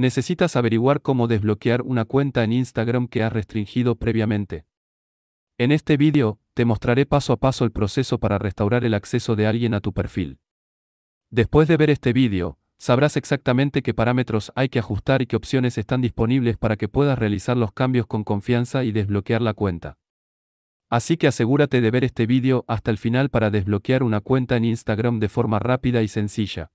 necesitas averiguar cómo desbloquear una cuenta en Instagram que has restringido previamente. En este vídeo, te mostraré paso a paso el proceso para restaurar el acceso de alguien a tu perfil. Después de ver este vídeo, sabrás exactamente qué parámetros hay que ajustar y qué opciones están disponibles para que puedas realizar los cambios con confianza y desbloquear la cuenta. Así que asegúrate de ver este vídeo hasta el final para desbloquear una cuenta en Instagram de forma rápida y sencilla.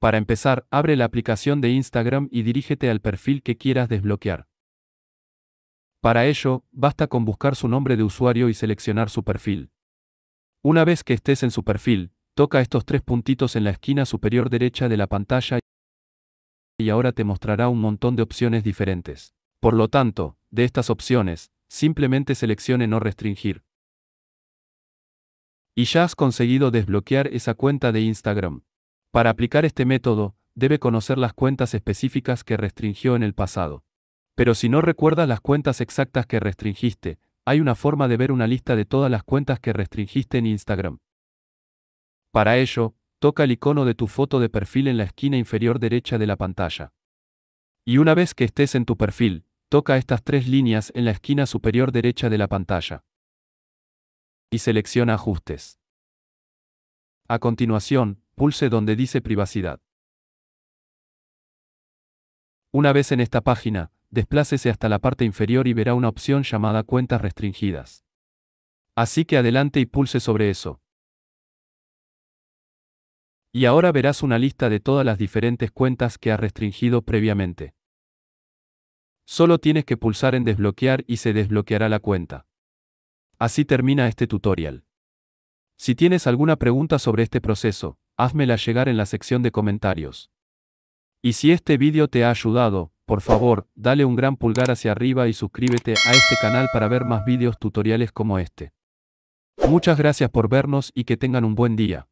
Para empezar, abre la aplicación de Instagram y dirígete al perfil que quieras desbloquear. Para ello, basta con buscar su nombre de usuario y seleccionar su perfil. Una vez que estés en su perfil, toca estos tres puntitos en la esquina superior derecha de la pantalla y ahora te mostrará un montón de opciones diferentes. Por lo tanto, de estas opciones, simplemente seleccione no restringir. Y ya has conseguido desbloquear esa cuenta de Instagram. Para aplicar este método, debe conocer las cuentas específicas que restringió en el pasado. Pero si no recuerdas las cuentas exactas que restringiste, hay una forma de ver una lista de todas las cuentas que restringiste en Instagram. Para ello, toca el icono de tu foto de perfil en la esquina inferior derecha de la pantalla. Y una vez que estés en tu perfil, toca estas tres líneas en la esquina superior derecha de la pantalla. Y selecciona Ajustes. A continuación, pulse donde dice privacidad. Una vez en esta página, desplácese hasta la parte inferior y verá una opción llamada cuentas restringidas. Así que adelante y pulse sobre eso. Y ahora verás una lista de todas las diferentes cuentas que ha restringido previamente. Solo tienes que pulsar en desbloquear y se desbloqueará la cuenta. Así termina este tutorial. Si tienes alguna pregunta sobre este proceso, házmela llegar en la sección de comentarios. Y si este vídeo te ha ayudado, por favor, dale un gran pulgar hacia arriba y suscríbete a este canal para ver más vídeos tutoriales como este. Muchas gracias por vernos y que tengan un buen día.